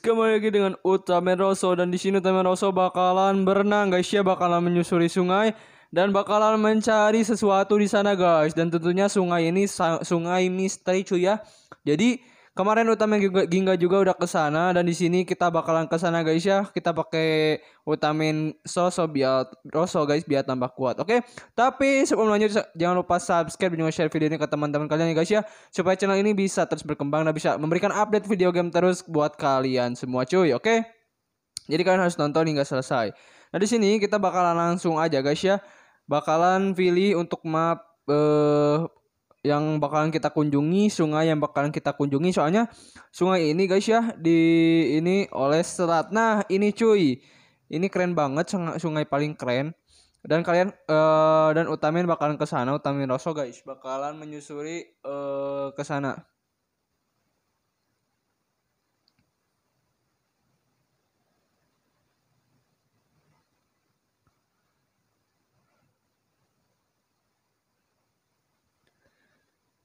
kembali lagi dengan Utamen Rosso dan di sini Utamen Rosso bakalan berenang guys ya bakalan menyusuri sungai dan bakalan mencari sesuatu di sana guys dan tentunya sungai ini sungai misteri cuy ya jadi Kemarin Utama juga Gingga juga udah ke sana dan di sini kita bakalan ke sana guys ya. Kita pakai vitamin soso biar rosso oh, guys biar tambah kuat. Oke. Okay? Tapi sebelum lanjut jangan lupa subscribe dan juga share video ini ke teman-teman kalian ya guys ya supaya channel ini bisa terus berkembang dan bisa memberikan update video game terus buat kalian semua cuy. Oke. Okay? Jadi kalian harus nonton hingga selesai. Nah, di sini kita bakalan langsung aja guys ya. Bakalan pilih untuk map eh yang bakalan kita kunjungi, sungai yang bakalan kita kunjungi. Soalnya sungai ini guys ya di ini oleh serat. Nah, ini cuy. Ini keren banget sungai paling keren. Dan kalian uh, dan Utamin bakalan ke sana, Utamin Rosso guys, bakalan menyusuri uh, ke sana.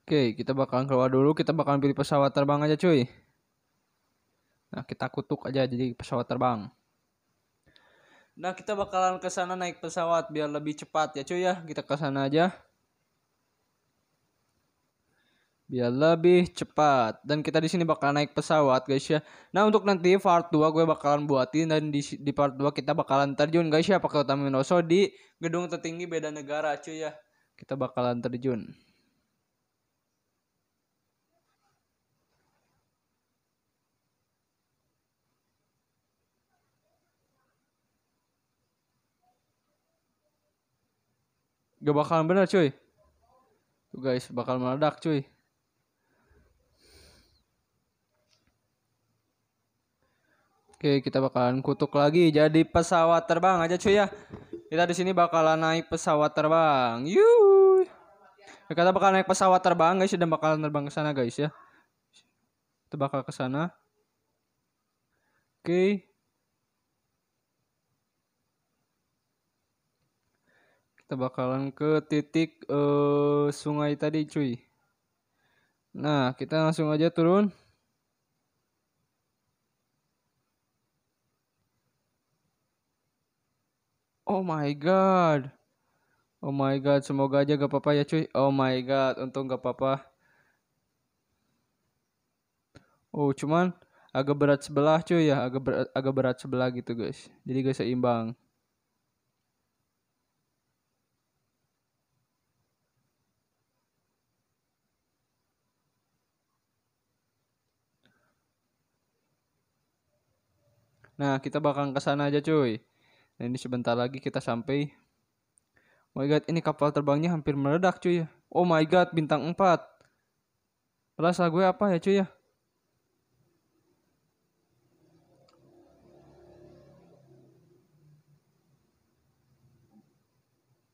Oke, kita bakalan keluar dulu. Kita bakalan pilih pesawat terbang aja, cuy. Nah, kita kutuk aja jadi pesawat terbang. Nah, kita bakalan ke sana naik pesawat biar lebih cepat ya, cuy ya. Kita ke sana aja. Biar lebih cepat. Dan kita di sini bakalan naik pesawat, guys ya. Nah, untuk nanti part 2 gue bakalan buatin dan di, di part 2 kita bakalan terjun, guys ya, pakai Oso di gedung tertinggi beda negara, cuy ya. Kita bakalan terjun. Gak bakalan bener cuy. Tuh guys, bakal meledak cuy. Oke, kita bakalan kutuk lagi jadi pesawat terbang aja cuy ya. Kita di sini bakalan naik pesawat terbang. yuk Kita bakal naik pesawat terbang guys, dan bakalan terbang ke sana guys ya. Kita bakal ke sana. Oke. kita bakalan ke titik uh, sungai tadi cuy nah kita langsung aja turun Oh my god. Oh my god, semoga aja gak apa-apa ya cuy. Oh my god, untung gak apa-apa. Oh, cuman agak berat sebelah cuy ya, agak berat, agak berat sebelah gitu guys. Jadi gak seimbang. Nah, kita bakal ke sana aja, cuy. Nah, ini sebentar lagi kita sampai. Oh my god, ini kapal terbangnya hampir meledak, cuy. Oh my god, bintang 4. Rasa gue apa ya, cuy ya?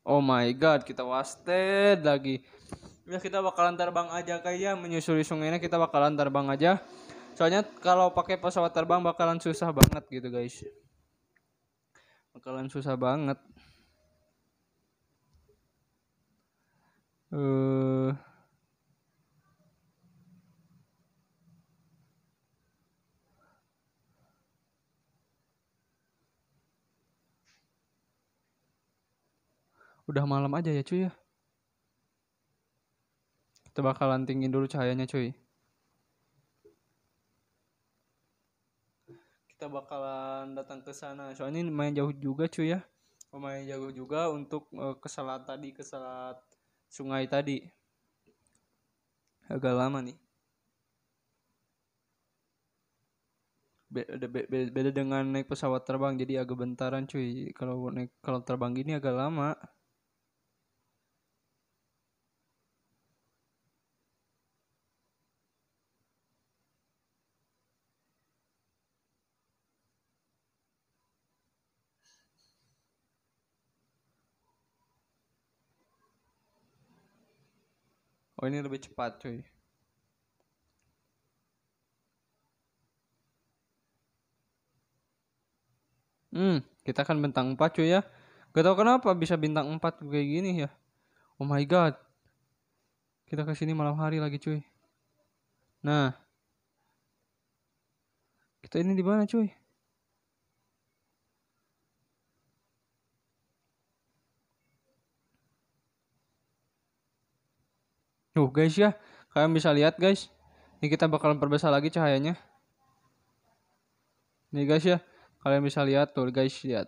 Oh my god, kita wasted lagi. Ya kita bakalan terbang aja kayak ya. menyusuri sungainya kita bakalan terbang aja soalnya kalau pakai pesawat terbang bakalan susah banget gitu guys bakalan susah banget uh, udah malam aja ya cuy ya kita bakalan tinggi dulu cahayanya cuy kita bakalan datang ke sana soalnya ini lumayan jauh juga cuy ya lumayan jauh juga untuk uh, ke selat tadi ke sungai tadi agak lama nih beda, beda, beda dengan naik pesawat terbang jadi agak bentaran cuy kalau naik kalau terbang gini agak lama Oh ini lebih cepat cuy. Hmm, kita kan bintang 4 cuy ya. Gak tau kenapa bisa bintang 4 kayak gini ya. Oh my god. Kita ke sini malam hari lagi cuy. Nah. Kita ini di mana cuy? Yo guys ya, kalian bisa lihat guys. Ini kita bakalan perbesar lagi cahayanya. Nih guys ya, kalian bisa lihat tuh guys lihat.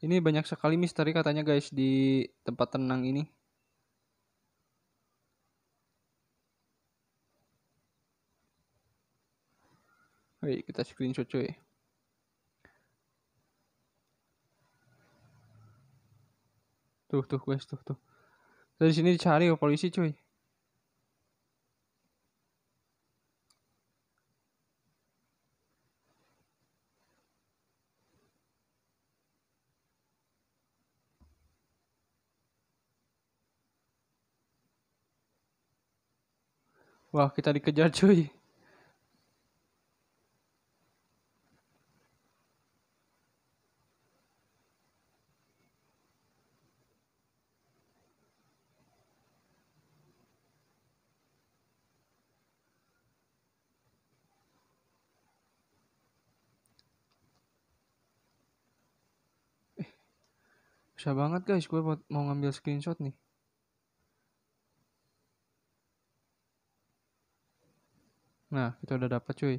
Ini banyak sekali misteri katanya guys di tempat tenang ini. Oke, kita screenshot cuy. Tuh, tuh, guys, tuh, tuh. Dari sini dicari ke polisi cuy. Wah kita dikejar cuy. Susah banget guys, gue mau ngambil screenshot nih. Nah, kita udah dapat cuy.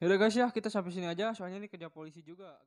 Yaudah guys ya, kita sampai sini aja. Soalnya ini kerja polisi juga.